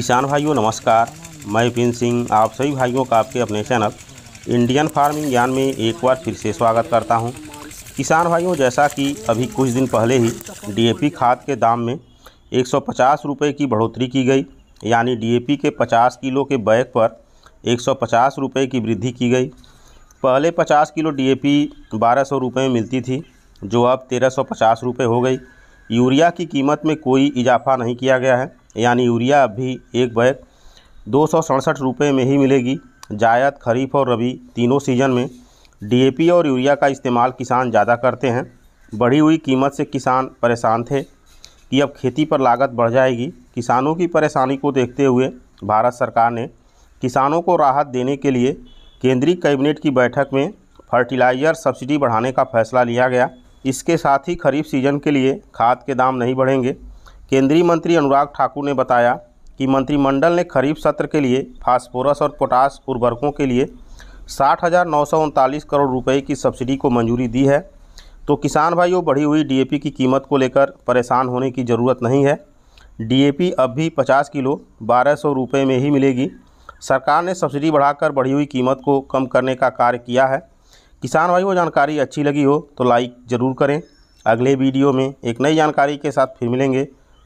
किसान भाइयों नमस्कार मैं विपिन सिंह आप सभी भाइयों का आपके अपने चैनल इंडियन फार्मिंग ज्ञान में एक बार फिर से स्वागत करता हूं। किसान भाइयों जैसा कि अभी कुछ दिन पहले ही डीएपी खाद के दाम में एक सौ की बढ़ोतरी की गई यानी डीएपी के 50 किलो के बैग पर एक सौ की वृद्धि की गई पहले पचास किलो डी ए रुपए में मिलती थी जो अब तेरह सौ हो गई यूरिया की कीमत में कोई इजाफा नहीं किया गया है यानी यूरिया भी एक बैग दो सौ सड़सठ रुपये में ही मिलेगी जायद खरीफ और रबी तीनों सीजन में डी और यूरिया का इस्तेमाल किसान ज़्यादा करते हैं बढ़ी हुई कीमत से किसान परेशान थे कि अब खेती पर लागत बढ़ जाएगी किसानों की परेशानी को देखते हुए भारत सरकार ने किसानों को राहत देने के लिए केंद्रीय कैबिनेट की बैठक में फर्टिलाइजर सब्सिडी बढ़ाने का फैसला लिया गया इसके साथ ही खरीफ सीजन के लिए खाद के दाम नहीं बढ़ेंगे केंद्रीय मंत्री अनुराग ठाकुर ने बताया कि मंत्रिमंडल ने खरीफ सत्र के लिए फास्फोरस और पोटास उर्वरकों के लिए साठ करोड़ रुपये की सब्सिडी को मंजूरी दी है तो किसान भाइयों बढ़ी हुई डीएपी की कीमत को लेकर परेशान होने की ज़रूरत नहीं है डीएपी अब भी 50 किलो बारह सौ रुपये में ही मिलेगी सरकार ने सब्सिडी बढ़ाकर बढ़ी हुई कीमत को कम करने का कार्य किया है किसान भाई को जानकारी अच्छी लगी हो तो लाइक ज़रूर करें अगले वीडियो में एक नई जानकारी के साथ फिर मिलेंगे